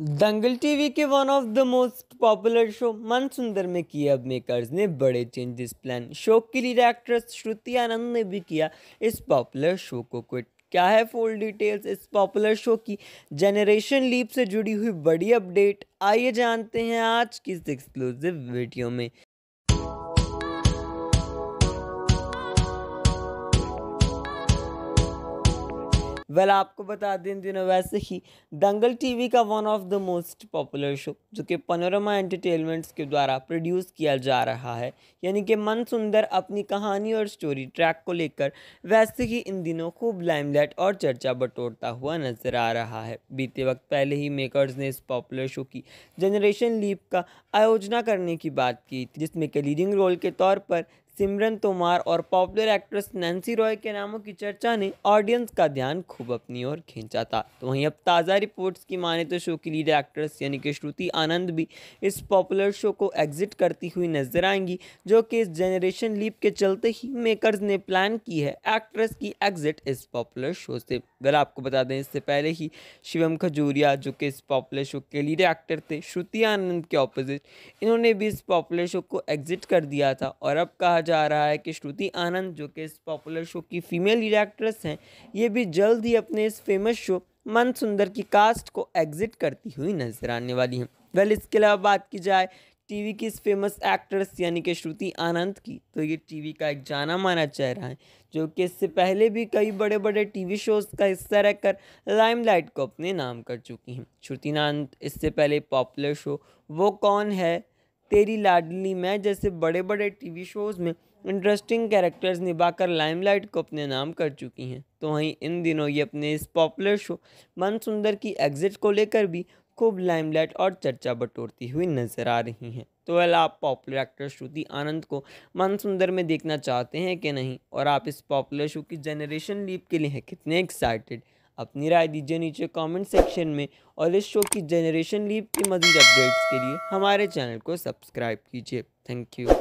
दंगल TV के one of the most popular show Man Sundar में किए अब मेकर्स ने बड़े चेंजेस प्लान शो के लीड एक्ट्रेस श्रुति आनंद ने भी किया इस पॉपुलर शो को क्विट क्या है फुल डिटेल्स इस पॉपुलर शो की जनरेशन लीप से जुड़ी हुई बड़ी अपडेट आइए जानते हैं आज की इस एक्सक्लूसिव वीडियो में वेल आपको बता दें दिनों वैसे ही दंगल टीवी का one of the most popular show जो कि पनोरमा एंटरटेनमेंट्स के द्वारा प्रोड्यूस किया जा रहा है यानी कि मन सुंदर अपनी कहानी और स्टोरी ट्रैक को लेकर वैसे ही इन दिनों खूब लाइमलाइट और चर्चा बटोरता हुआ नजर आ रहा है बीते वक्त पहले ही मेकर्स ने इस पॉपुलर शो की जनरेशन लीप का आयोजना करने की बात की जिसमें के लीडिंग रोल के तौर पर सिमरन तोमार और पॉपुलर एक्ट्रेस नैन्सी रॉय के नामों की चर्चा ने ऑडियंस का ध्यान खूब अपनी ओर खींचा था तो वहीं अब ताज़ा रिपोर्ट्स की माने तो शो की लीड एक्ट्रेस यानी कि श्रुति आनंद भी इस पॉपुलर शो को एग्जिट करती हुई नजर आएंगी जो कि इस जनरेशन लीप के चलते ही मेकर्स ने प्लान की है एक्ट्रेस की एग्जिट इस पॉपुलर शो से वह आपको बता दें इससे पहले ही शिवम खजूरिया जो कि इस पॉपुलर शो के लीड एक्टर थे श्रुति आनंद के ऑपोजिट इन्होंने भी इस पॉपुलर शो को एग्जिट कर दिया था और अब कहा जा रहा है कि श्रुति आनंद जो कि इस पॉपुलर शो की फीमेल लीड एक्ट्रेस हैं ये भी जल्द ही अपने इस फेमस शो मन सुंदर की कास्ट को एग्जिट करती हुई नजर आने वाली हैं वेल इसके अलावा बात की जाए टीवी की इस फेमस एक्ट्रेस यानी कि श्रुति आनंद की तो ये टीवी का एक जाना माना चेहरा है जो कि इससे पहले भी कई बड़े बड़े टीवी शोज का हिस्सा रहकर लाइमलाइट को अपने नाम कर चुकी हैं श्रुति आनंद इससे पहले पॉपुलर शो वो कौन है तेरी लाडली मैं जैसे बड़े बड़े टीवी शोज़ में इंटरेस्टिंग कैरेक्टर्स निभाकर लाइमलाइट को अपने नाम कर चुकी हैं तो वहीं इन दिनों ये अपने इस पॉपुलर शो मन सुंदर की एग्जिट को लेकर भी खूब लाइमलाइट और चर्चा बटोरती हुई नजर आ रही हैं तो वह आप पॉपुलर एक्टर श्रुति आनंद को मन सुंदर में देखना चाहते हैं कि नहीं और आप इस पॉपुलर शो की जनरेशन लीप के लिए हैं कितने एक्साइटेड अपनी राय दीजिए नीचे कमेंट सेक्शन में और इस शो की जनरेशन लीप के मजीद अपडेट्स के लिए हमारे चैनल को सब्सक्राइब कीजिए थैंक यू